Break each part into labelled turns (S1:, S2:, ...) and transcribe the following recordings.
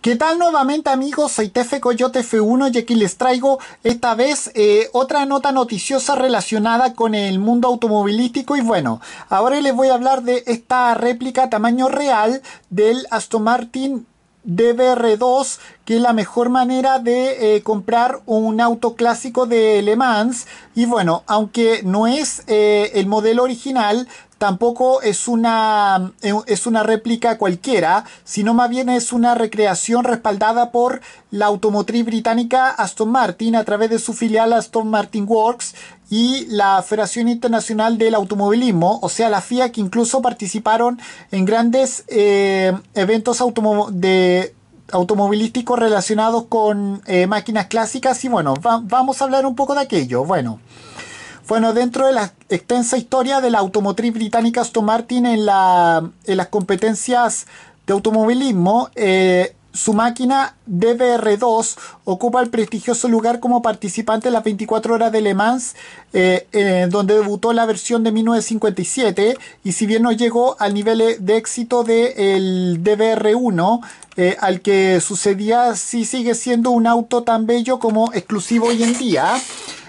S1: ¿Qué tal nuevamente amigos? Soy Tefe Coyote F1 y aquí les traigo esta vez eh, otra nota noticiosa relacionada con el mundo automovilístico y bueno, ahora les voy a hablar de esta réplica tamaño real del Aston Martin DBR2 que es la mejor manera de eh, comprar un auto clásico de Le Mans y bueno, aunque no es eh, el modelo original tampoco es una, eh, es una réplica cualquiera, sino más bien es una recreación respaldada por la automotriz británica Aston Martin a través de su filial Aston Martin Works y la Federación Internacional del Automovilismo, o sea, la FIA, que incluso participaron en grandes eh, eventos de automovilísticos relacionados con eh, máquinas clásicas y bueno, vamos a hablar un poco de aquello. Bueno. Bueno, dentro de la extensa historia de la automotriz británica Aston Martin en, las competencias de automovilismo, eh, su máquina DBR2 ocupa el prestigioso lugar como participante en las 24 horas de Le Mans, eh, donde debutó la versión de 1957. Y si bien no llegó al nivel de éxito del de DBR1, eh, al que sucedía, sí sigue siendo un auto tan bello como exclusivo hoy en día.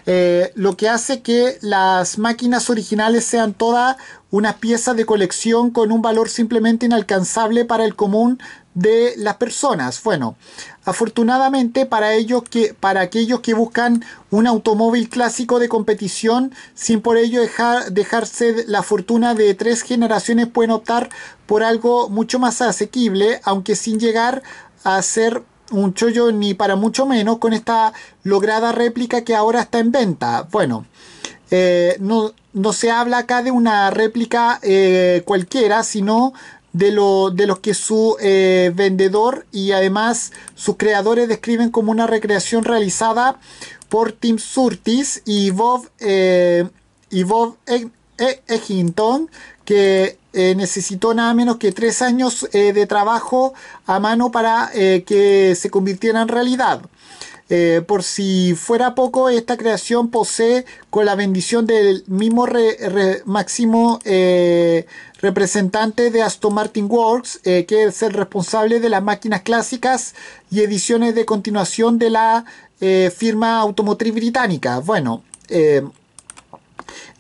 S1: Eh, lo que hace que las máquinas originales sean todas unas piezas de colección con un valor simplemente inalcanzable para el común de las personas. Bueno, afortunadamente para ellos que para aquellos que buscan un automóvil clásico de competición sin por ello dejar, dejarse la fortuna de tres generaciones pueden optar por algo mucho más asequible, aunque sin llegar a ser un chollo ni para mucho menos con esta lograda réplica que ahora está en venta. Bueno, eh, no, se habla acá de una réplica eh, cualquiera, sino de, lo, de los que su eh, vendedor y además sus creadores describen como una recreación realizada por Tim Surtis y Bob, y Bob e, e, que eh, necesitó nada menos que tres años eh, de trabajo a mano para eh, que se convirtiera en realidad. por si fuera poco, esta creación posee, con la bendición del mismo máximo representante de Aston Martin Works, que es el responsable de las máquinas clásicas y ediciones de continuación de la firma automotriz británica. Bueno,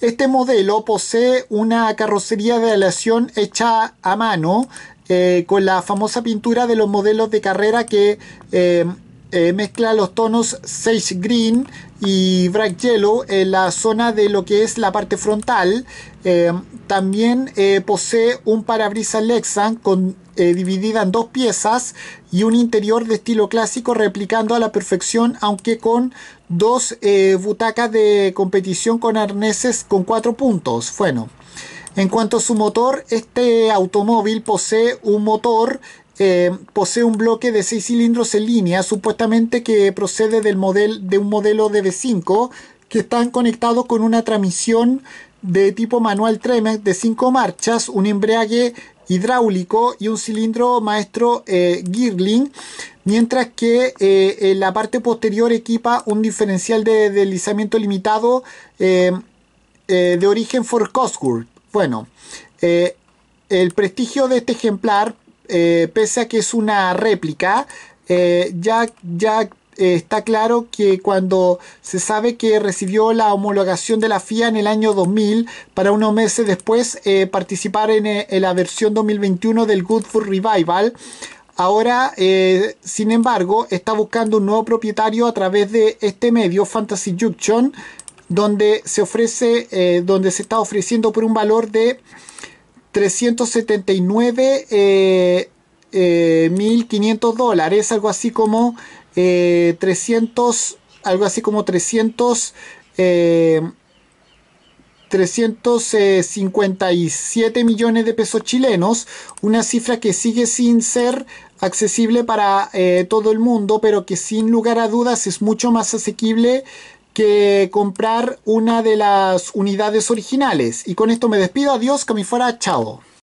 S1: este modelo posee una carrocería de aleación hecha a mano eh, con la famosa pintura de los modelos de carrera que eh, eh, mezcla los tonos Sage Green y Bright Yellow en la zona de lo que es la parte frontal. Eh, también eh, posee un parabrisas Lexan con, dividida en dos piezas y un interior de estilo clásico replicando a la perfección, aunque con dos butacas de competición con arneses con cuatro puntos. Bueno. En cuanto a su motor, este automóvil posee un motor eh, posee un bloque de 6 cilindros en línea, supuestamente que procede del modelo de un modelo de v 5 que están conectados con una transmisión de tipo manual Tremec de 5 marchas, un embrague hidráulico y un cilindro maestro eh, Girling, mientras que eh, en la parte posterior equipa un diferencial de deslizamiento limitado de origen Ford Cosworth. Bueno, el prestigio de este ejemplar eh, pese a que es una réplica, eh, ya, ya eh, está claro que cuando se sabe que recibió la homologación de la FIA en el año 2000, para unos meses después participar en, la versión 2021 del Good Revival, ahora, sin embargo, está buscando un nuevo propietario a través de este medio, Fantasy Junction, donde se ofrece, donde se está ofreciendo por un valor de 379 eh, 1.500 eh, dólares, algo así como 300, eh, algo así como 300, 357 eh, millones de pesos chilenos, una cifra que sigue sin ser accesible para todo el mundo, pero que sin lugar a dudas es mucho más asequible que comprar una de las unidades originales. Y con esto me despido. Adiós, que me fuera. Chao.